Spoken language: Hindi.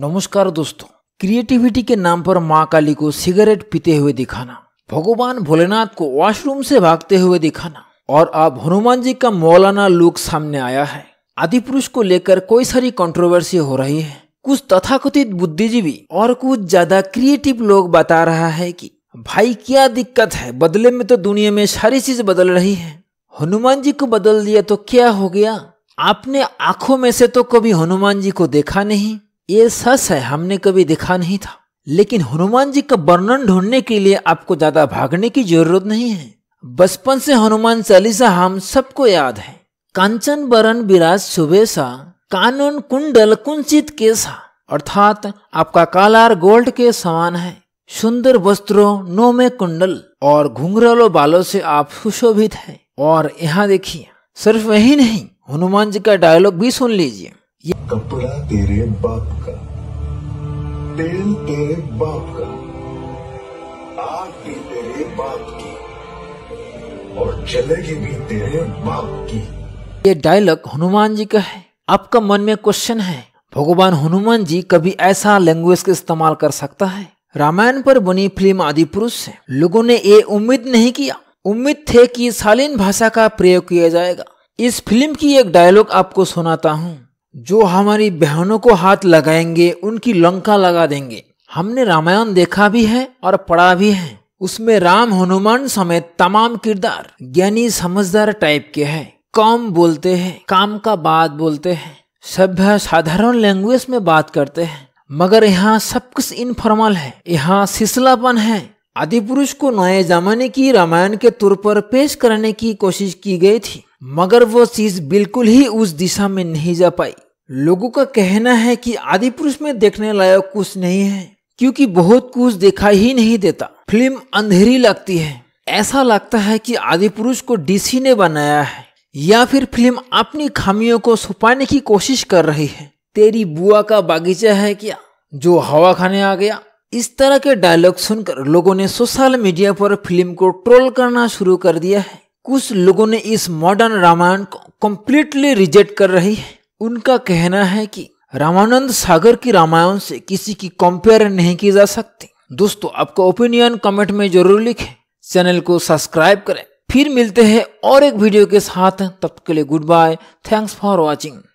नमस्कार दोस्तों क्रिएटिविटी के नाम पर माँ काली को सिगरेट पीते हुए दिखाना भगवान भोलेनाथ को वॉशरूम से भागते हुए दिखाना और अब हनुमान जी का मौलाना लुक सामने आया है आदि पुरुष को लेकर कोई सारी कंट्रोवर्सी हो रही है कुछ तथाकथित बुद्धिजीवी और कुछ ज्यादा क्रिएटिव लोग बता रहा है कि भाई क्या दिक्कत है बदले में तो दुनिया में सारी चीज बदल रही है हनुमान जी को बदल दिया तो क्या हो गया आपने आंखों में से तो कभी हनुमान जी को देखा नहीं ये सच है हमने कभी देखा नहीं था लेकिन हनुमान जी का वर्णन ढूंढने के लिए आपको ज्यादा भागने की जरूरत नहीं है बचपन से हनुमान चालीसा हम सबको याद है कांचन बरन विराज सा कानून कुंडल कुंचित केसा अर्थात आपका कालार गोल्ड के समान है सुंदर वस्त्रों नो में कुंडल और घुंघरालो बालों से आप सुशोभित है और यहाँ देखिए सिर्फ यही नहीं हनुमान जी का डायलॉग भी सुन लीजिए ये कपड़ा तेरे बाप का तेल तेरे बाप का आग भी तेरे बाप की और चलेगी भी तेरे बाप की ये डायलॉग हनुमान जी का है आपका मन में क्वेश्चन है भगवान हनुमान जी कभी ऐसा लैंग्वेज का इस्तेमाल कर सकता है रामायण पर बनी फिल्म आदि पुरुष से लोगों ने ये उम्मीद नहीं किया उम्मीद थे कि शालीन भाषा का प्रयोग किया जाएगा इस फिल्म की एक डायलॉग आपको सुनाता हूँ जो हमारी बहनों को हाथ लगाएंगे उनकी लंका लगा देंगे हमने रामायण देखा भी है और पढ़ा भी है उसमें राम हनुमान समेत तमाम किरदार ज्ञानी समझदार टाइप के हैं कम बोलते हैं काम का बात बोलते हैं सभ्य साधारण लैंग्वेज में बात करते हैं मगर यहाँ सब कुछ इनफॉर्मल है यहाँ सिसलापन है आदि पुरुष को नए जमाने की रामायण के तौर पर पेश करने की कोशिश की गई थी मगर वो चीज बिल्कुल ही उस दिशा में नहीं जा पाई लोगों का कहना है कि आदि पुरुष में देखने लायक कुछ नहीं है क्योंकि बहुत कुछ देखा ही नहीं देता फिल्म अंधेरी लगती है ऐसा लगता है कि आदि पुरुष को डीसी ने बनाया है या फिर फिल्म अपनी खामियों को छुपाने की कोशिश कर रही है तेरी बुआ का बागीचा है क्या जो हवा खाने आ गया इस तरह के डायलॉग सुनकर लोगों ने सोशल मीडिया पर फिल्म को ट्रोल करना शुरू कर दिया है कुछ लोगों ने इस मॉडर्न रामायण को कम्प्लीटली रिजेक्ट कर रही है उनका कहना है कि रामानंद सागर की रामायण से किसी की कंपेयर नहीं की जा सकती दोस्तों आपका ओपिनियन कमेंट में जरूर लिखें चैनल को सब्सक्राइब करें फिर मिलते हैं और एक वीडियो के साथ तब के लिए goodbye thanks for watching